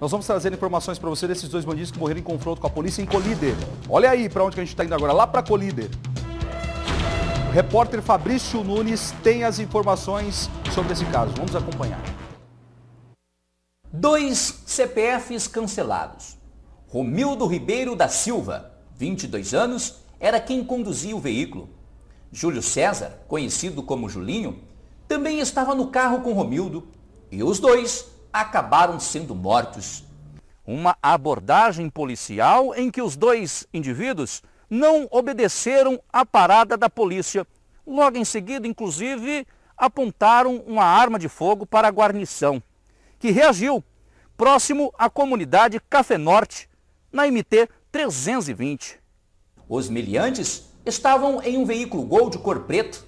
Nós vamos trazer informações para você desses dois bandidos que morreram em confronto com a polícia em Colíder. Olha aí para onde que a gente está indo agora, lá para Colíder. O repórter Fabrício Nunes tem as informações sobre esse caso. Vamos acompanhar. Dois CPFs cancelados. Romildo Ribeiro da Silva, 22 anos, era quem conduzia o veículo. Júlio César, conhecido como Julinho, também estava no carro com Romildo e os dois acabaram sendo mortos. Uma abordagem policial em que os dois indivíduos não obedeceram à parada da polícia. Logo em seguida, inclusive, apontaram uma arma de fogo para a guarnição, que reagiu próximo à comunidade Café Norte, na MT 320. Os miliantes estavam em um veículo Gol de cor preta,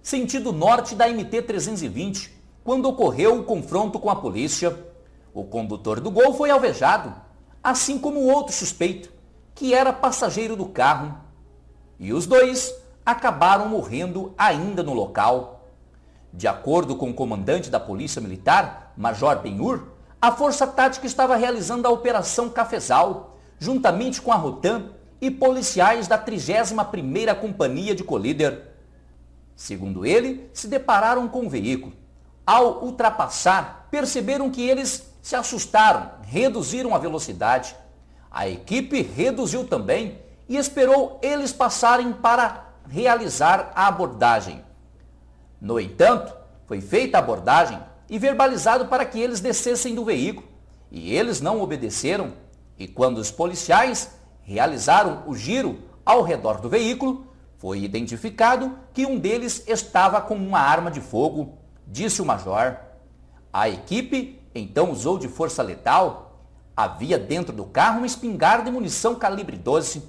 sentido norte da MT 320, quando ocorreu o confronto com a polícia. O condutor do Gol foi alvejado, assim como o outro suspeito, que era passageiro do carro. E os dois acabaram morrendo ainda no local. De acordo com o comandante da Polícia Militar, Major Benhur, a Força Tática estava realizando a Operação Cafesal, juntamente com a Rotan e policiais da 31ª Companhia de Colíder. Segundo ele, se depararam com o veículo ao ultrapassar, perceberam que eles se assustaram, reduziram a velocidade. A equipe reduziu também e esperou eles passarem para realizar a abordagem. No entanto, foi feita a abordagem e verbalizado para que eles descessem do veículo. E eles não obedeceram. E quando os policiais realizaram o giro ao redor do veículo, foi identificado que um deles estava com uma arma de fogo disse o major. A equipe então usou de força letal. Havia dentro do carro uma espingarda e munição calibre 12.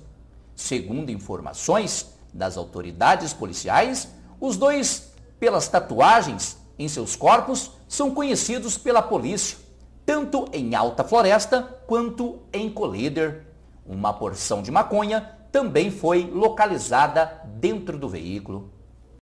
Segundo informações das autoridades policiais, os dois, pelas tatuagens em seus corpos, são conhecidos pela polícia, tanto em Alta Floresta quanto em Colíder. Uma porção de maconha também foi localizada dentro do veículo.